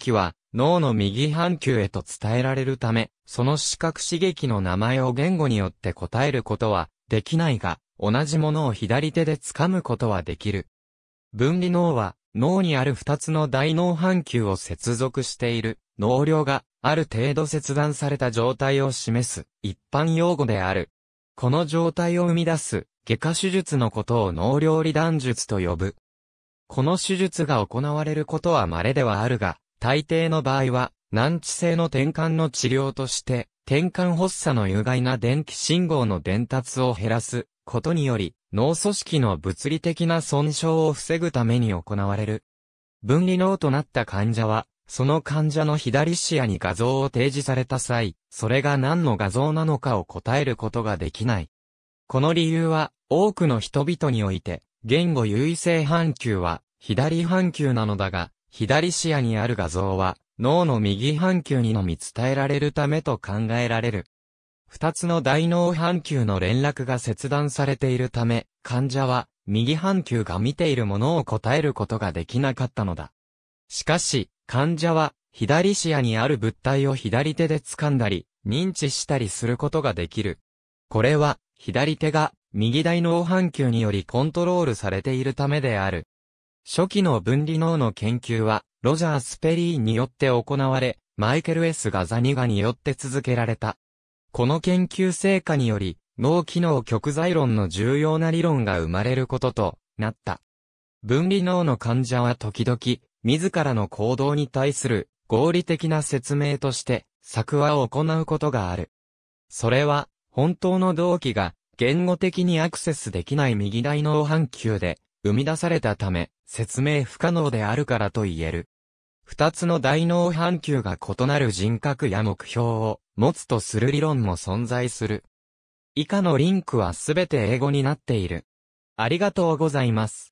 器は脳の右半球へと伝えられるため、その視覚刺激の名前を言語によって答えることはできないが、同じものを左手で掴むことはできる。分離脳は脳にある二つの大脳半球を接続している脳量がある程度切断された状態を示す一般用語である。この状態を生み出す外科手術のことを脳量理断術と呼ぶ。この手術が行われることは稀ではあるが、大抵の場合は、難治性の転換の治療として、転換発作の有害な電気信号の伝達を減らすことにより、脳組織の物理的な損傷を防ぐために行われる。分離脳となった患者は、その患者の左視野に画像を提示された際、それが何の画像なのかを答えることができない。この理由は、多くの人々において、言語優位性半球は、左半球なのだが、左視野にある画像は、脳の右半球にのみ伝えられるためと考えられる。二つの大脳半球の連絡が切断されているため、患者は、右半球が見ているものを答えることができなかったのだ。しかし、患者は、左視野にある物体を左手で掴んだり、認知したりすることができる。これは、左手が、右大脳半球によりコントロールされているためである。初期の分離脳の研究は、ロジャー・スペリーによって行われ、マイケル・ S・ ガザニガによって続けられた。この研究成果により、脳機能極在論の重要な理論が生まれることとなった。分離脳の患者は時々、自らの行動に対する合理的な説明として、作話を行うことがある。それは、本当の動機が言語的にアクセスできない右大脳半球で生み出されたため、説明不可能であるからと言える。二つの大脳半球が異なる人格や目標を持つとする理論も存在する。以下のリンクはすべて英語になっている。ありがとうございます。